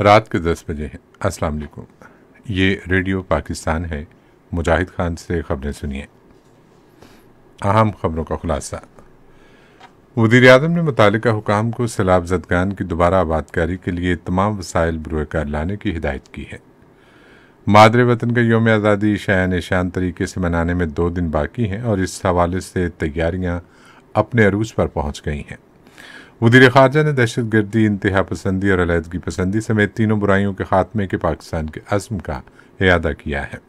रात के दस बजे हैं अस्सलाम वालेकुम ये रेडियो पाकिस्तान है मुजाहिद खान से खबरें सुनिए अहम खबरों का खुलासा वजीर अजम ने मुतल हुकाम को सैलाब जदगान की दोबारा आबादकारी के लिए तमाम वसायल बुरे कर लाने की हिदायत की है मादरे वतन का योम आज़ादी शायन शान तरीके से मनाने में दो दिन बाकी हैं और इस हवाले से तैयारियाँ अपने अरूज पर पहुँच गई हैं वजीर खारजा ने दहशत गर्दी इंतहा पसंदी और अलीदगी पसंदी समेत तीनों बुराइयों के खात्मे के पाकिस्तान के अज़म का अदा किया है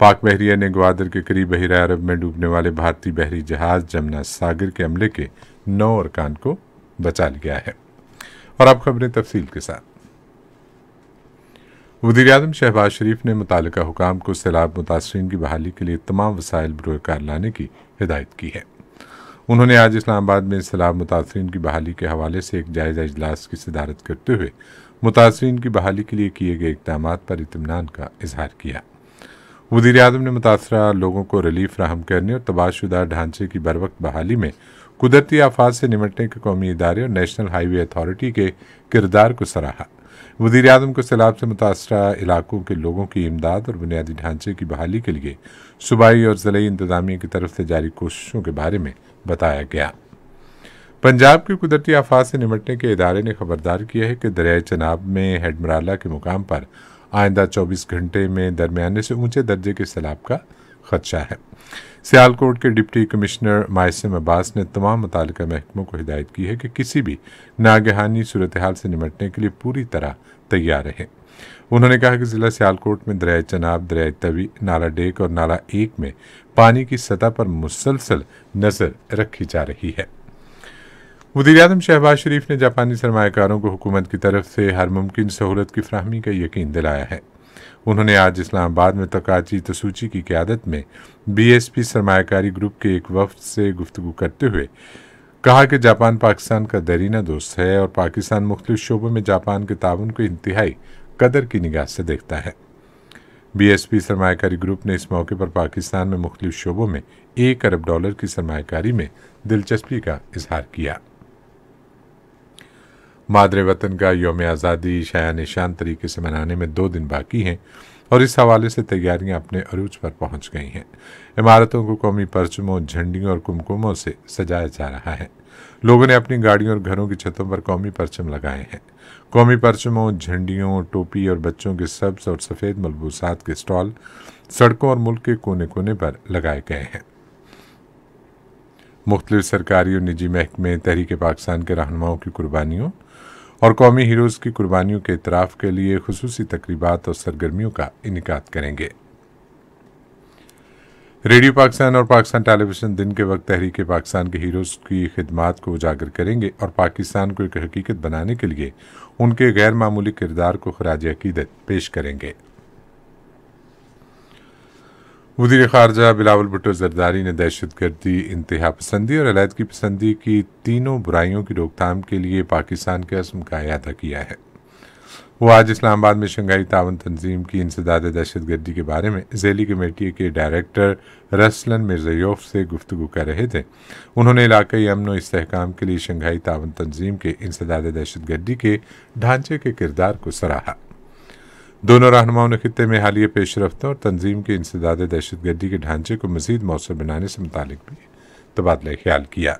पाक बहरिया ने ग्वादर के करीब बहरा अरब में डूबने वाले भारतीय बहरी जहाज़ जमुना सागर के हमले के नौ अरकान को बचा लिया है और अब खबरें तफसील के साथ वजीर अजम शहबाज शरीफ ने मुतल हुकाम को सैलाब मुतासरी की बहाली के लिए तमाम वसायल बरूकार लाने की हिदायत की है उन्होंने आज इस्लामाबाद में सैलाब मुतासरी की बहाली के हवाले से एक जायज़ा इजलास की सदारत करते हुए मुतासरीन की बहाली के लिए किए गए इकदाम पर इतमान का इजहार किया वजीर अजम ने मुतासर लोगों को रिलीफ फ्राहम करने और तबाहशुदा ढांचे की बर वक्त बहाली में कुदरती आफात से निमटने के कौमी इदारे और नेशनल हाईवे अथॉरिटी के किरदार को सराहा वजीर अजम को सैलाब से मुतासर इलाकों के लोगों की इमदाद और बुनियादी ढांचे की बहाली के लिए सूबाई और ज़िले इंतजामिया की तरफ से जारी कोशिशों के बारे में बताया गया पंजाब के कुदरती आफात से निमटने के इदारे ने खबरदार किया है कि दरिया चनाब में हेडमराला के मुकाम पर आइंदा 24 घंटे में दरमियाने से ऊंचे दर्जे के सैलाब का खदशा है सियालकोट के डिप्टी कमिश्नर मायसम अब्बास ने तमाम मुतल महकमों को हिदायत की है कि किसी भी नागहानी सूरत हाल से निमटने के लिए पूरी तरह तैयार रहें उन्होंने कहा कि ज़िला सियालकोट में दरिया चनाब दरिया तवी नाला डेक और नाला एक में पानी की सतह पर मुसलसल नज़र रखी जा रही है वजी अजम शहबाज शरीफ ने जापानी सरमाकारों को हुकूमत की तरफ से हर मुमकिन सहूलत की फ्राहमी का यकीन दिलाया है उन्होंने आज इस्लामाबाद में तकाची तसूची की क्यादत में बीएसपी सरमाकारी ग्रुप के एक वफद से गुफ्तु करते हुए कहा कि जापान पाकिस्तान का दरीना दोस्त है और पाकिस्तान मुख्त शोबों में जापान के ताउन को इंतहाई कदर की निगाह से देखता है बीएसपी सरमाकारी ग्रुप ने इस मौके पर पाकिस्तान में मुख्तु शोबों में एक अरब डॉलर की सरमाकारी में दिलचस्पी का इजहार किया मादरे वतन का योम आज़ादी शाया निशान तरीके से मनाने में दो दिन बाकी हैं और इस हवाले से तैयारियां अपने अरूज पर पहुंच गई हैं इमारतों को कौमी परचमों झंडियों और कुमकुमों से सजाया जा रहा है लोगों ने अपनी गाड़ियों और घरों की छतों पर कौमी परचम लगाए हैं कौमी परचमों झंडियों टोपी और बच्चों के सब्ज और सफ़ेद मलबूसात के स्टॉल सड़कों और मुल्क के कोने कोने पर लगाए गए हैं मुख्तलिफ सरकारी और निजी महकमे तहरीक पाकिस्तान के रहनुमाओं की कुर्बानियों और कौमी हीरोज़ की कुर्बानियों के इतराफ़ के लिए खसूस तकरीबा और सरगर्मियों का इनका करेंगे रेडियो पाकिस्तान और पाकिस्तान टेलीविज़न दिन के वक्त तहरीक पाकिस्तान के हीरोज़ की खिदमत को उजागर करेंगे और पाकिस्तान को एक हकीकत बनाने के लिए उनके गैर मामूली किरदार को खराज अकीदत पेश करेंगे वजीर खारजा बिलावल भुट्टो जरदारी ने दहशत गर्दी इंतहा पसंदी और अलीहदगी पसंदी की तीनों बुराइयों की रोकथाम के लिए पाकिस्तान के असम का अदा किया है वो आज इस्लामाबाद में शंघाई तावन तंजीम की इंसदाद दहशत गर्दी के बारे में जैली कमेटी के डायरेक्टर रसलन मिर्जयोफ से गुफ्तु कर रहे थे उन्होंने इलाकई अमन व इसकाम के लिए शंघाई तावन तंजीम के इंसदाद दहशत गर्दी के ढांचे के किरदार को सराहा दोनों रहनुमाओं ने खत्े में हालिया पेश रफ्तों और तंजीम के इंसदाद दहशत गर्दी के ढांचे को मजीद मौसम बनाने से मुतक भी तबादला ख्याल किया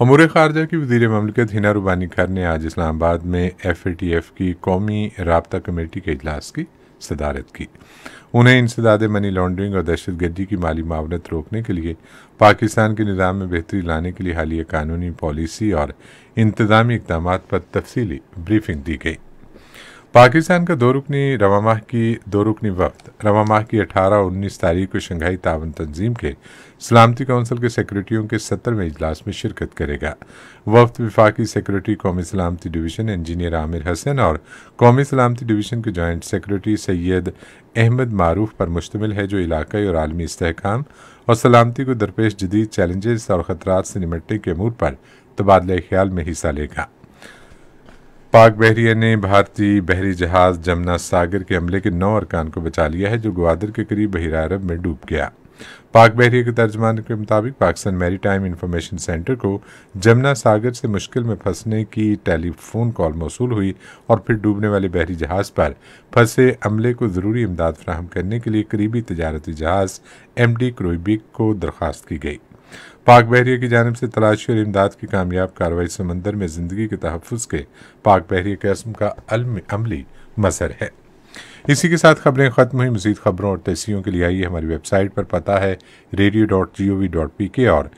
अमूर खारजा की वजीर ममलिकत हिना रूबानी खर ने आज इस्लामाबाद में एफ ए टी एफ की कौमी रबता कमेटी के अजलास की सदारत की उन्हें इंसदाद मनी लॉन्ड्रिंग और दहशत गर्दी की माली मावनत रोकने के लिए पाकिस्तान के निज़ाम में बेहतरी लाने के लिए हालिया कानूनी पॉलिसी और इंतजामी इकदाम पर तफसली ब्रीफिंग दी गई पाकिस्तान का दो रुकनी रवा माह की दो रुकनी वक्त रवा माह की 18 और 19 तारीख को शंघाई तावन तंजीम के सलामती कौंसिल के सेक्रेटरियों के सत्तरवें इजलास में शिरकत करेगा वफ्त विफाकी सेक्रेटरी कौमी सलामती डिवीज़न इंजीनियर आमिर हसन और कौमी सलामती डिवीज़न के जॉइंट सेक्रेटरी सैयद अहमद मारूफ पर मुश्तमिल है जो इलाकई और आलमी इसकाम और सलामती को दरपेश जदीद चैलेंजेस और खतरा से निमटने के अमूर पर तबादला ख्याल में हिस्सा लेगा पाक बहरिया ने भारतीय बहरी जहाज़ जमुना सागर के हमले के नौ अरकान को बचा लिया है जो ग्वादर के करीब बहरा अरब में डूब गया पाक बहरिया के तर्जमान के मुताबिक पाकिस्तान मैरीटाइम इंफॉर्मेशन सेंटर को जमुना सागर से मुश्किल में फंसने की टेलीफोन कॉल मौसू हुई और फिर डूबने वाले बहरी जहाज़ पर फंसे अमले को ज़रूरी इमदाद फ्राहम करने के लिए करीबी तजारती जहाज़ एम डी क्रोइबिक को दरख्वास्त की गई पाक बहरिया की जानब से तलाशी और इमदाद की कामयाब कार्रवाई समंदर में ज़िंदगी के तहफ़ के पाक बहरिया के रस्म का अमली मजर है इसी के साथ खबरें ख़त्म हुई मजीद खबरों और तस्वीरों के लिए आइए हमारी वेबसाइट पर पता है radio dot G O V dot P K और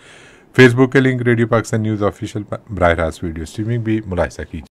फेसबुक के link radio Pakistan news official पर बरह रास्त वीडियो स्ट्रीमिंग भी मुलाहसा कीजिए